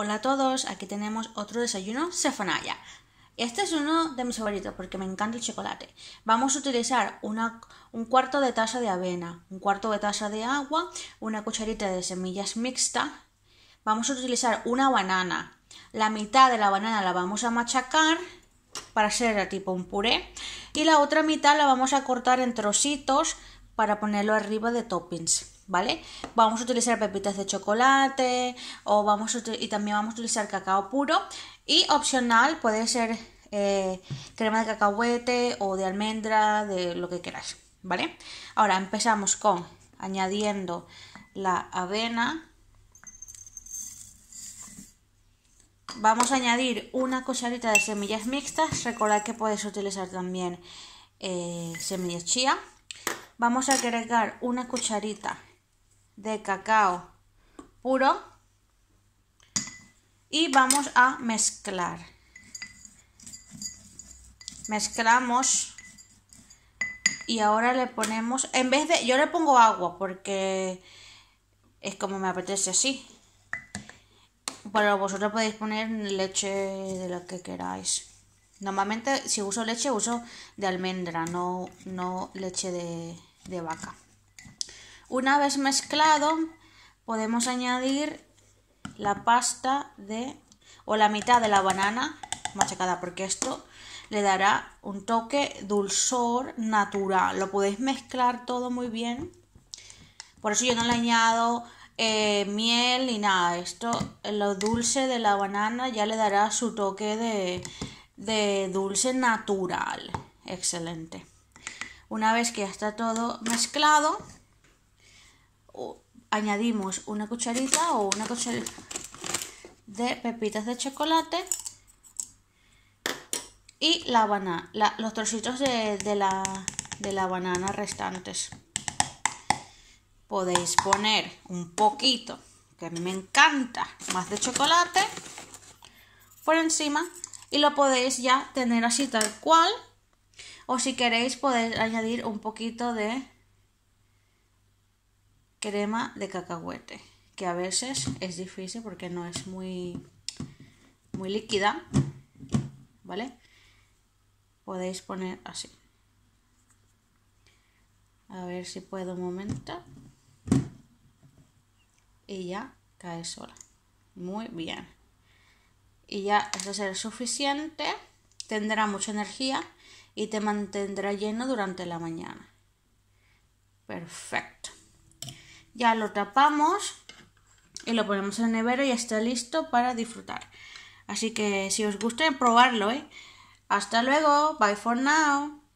Hola a todos, aquí tenemos otro desayuno sefanaya. Este es uno de mis favoritos porque me encanta el chocolate. Vamos a utilizar un cuarto de taza de avena, un cuarto de taza de agua, una cucharita de semillas mixta. Vamos a utilizar una banana. La mitad de la banana la vamos a machacar para hacer tipo un puré y la otra mitad la vamos a cortar en trocitos para ponerlo arriba de toppings. ¿vale? Vamos a utilizar pepitas de chocolate o vamos y también vamos a utilizar cacao puro y opcional puede ser eh, crema de cacahuete o de almendra, de lo que queráis ¿vale? Ahora empezamos con añadiendo la avena. Vamos a añadir una cucharita de semillas mixtas. Recordad que puedes utilizar también eh, semillas chía. Vamos a agregar una cucharita de cacao puro y vamos a mezclar. Mezclamos y ahora le ponemos, en vez de, yo le pongo agua porque es como me apetece así. Pero vosotros podéis poner leche de lo que queráis. Normalmente si uso leche uso de almendra, no, no leche de vaca. Una vez mezclado, podemos añadir la pasta de o la mitad de la banana machacada porque esto le dará un toque dulzor natural. Lo podéis mezclar todo muy bien. Por eso yo no le añado eh, miel ni nada. Esto, lo dulce de la banana ya le dará su toque de, de dulce natural. Excelente. Una vez que ya está todo mezclado, añadimos una cucharita o una cucharita de pepitas de chocolate y la banana, los trocitos de, la, de la banana restantes. Podéis poner un poquito, que a mí me encanta, más de chocolate por encima y lo podéis ya tener así tal cual. O si queréis podéis añadir un poquito de crema de cacahuete, que a veces es difícil porque no es muy, muy líquida, ¿vale? Podéis poner así. A ver si puedo un momento. Y ya cae sola. Muy bien. Y ya eso será suficiente. Tendrá mucha energía y te mantendrá lleno durante la mañana. Perfecto. Ya lo tapamos y lo ponemos en el nevero y está listo para disfrutar. Así que si os gusta probarlo, ¿eh? Hasta luego, bye for now.